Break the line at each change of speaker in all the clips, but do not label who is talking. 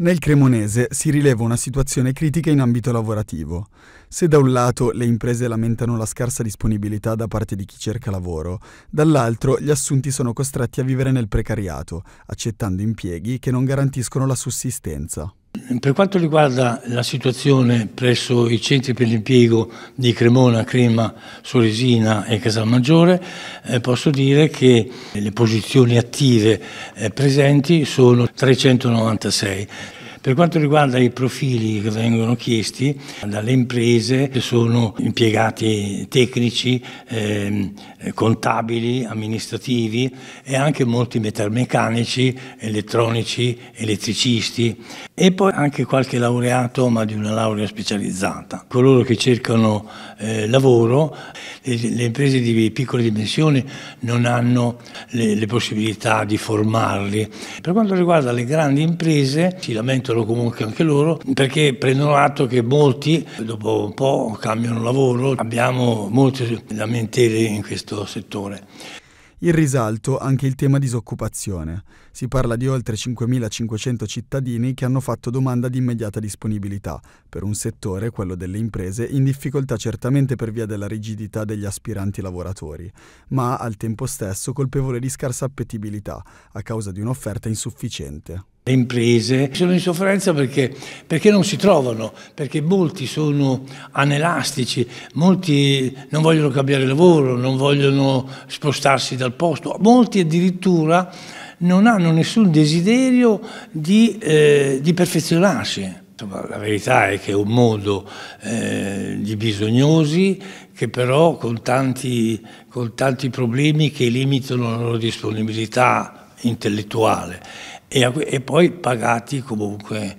Nel Cremonese si rileva una situazione critica in ambito lavorativo. Se da un lato le imprese lamentano la scarsa disponibilità da parte di chi cerca lavoro, dall'altro gli assunti sono costretti a vivere nel precariato, accettando impieghi che non garantiscono la sussistenza.
Per quanto riguarda la situazione presso i centri per l'impiego di Cremona, Crema, Soresina e Casalmaggiore, eh, posso dire che le posizioni attive eh, presenti sono 396. Per quanto riguarda i profili che vengono chiesti dalle imprese, sono impiegati tecnici, eh, contabili, amministrativi e anche molti metalmeccanici, elettronici, elettricisti e poi anche qualche laureato ma di una laurea specializzata. Coloro che cercano eh, lavoro le, imprese di piccole dimensioni non hanno le, le possibilità di formarli. Per quanto riguarda le grandi imprese, si lamentano comunque anche loro perché prendono atto che molti dopo un po' cambiano lavoro, abbiamo molte lamentele in questo settore.
In risalto anche il tema disoccupazione. Si parla di oltre 5.500 cittadini che hanno fatto domanda di immediata disponibilità per un settore, quello delle imprese, in difficoltà certamente per via della rigidità degli aspiranti lavoratori, ma al tempo stesso colpevole di scarsa appetibilità a causa di un'offerta insufficiente
le imprese sono in sofferenza perché, perché non si trovano, perché molti sono anelastici, molti non vogliono cambiare lavoro, non vogliono spostarsi dal posto, molti addirittura non hanno nessun desiderio di, eh, di perfezionarsi. Insomma, la verità è che è un mondo eh, di bisognosi che però con tanti, con tanti problemi che limitano la loro disponibilità intellettuale e, e poi pagati comunque,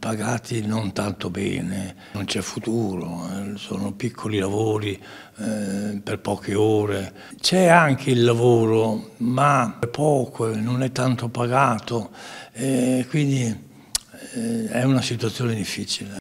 pagati non tanto bene, non c'è futuro, eh, sono piccoli lavori eh, per poche ore. C'è anche il lavoro, ma è poco, non è tanto pagato, eh, quindi eh, è una situazione difficile.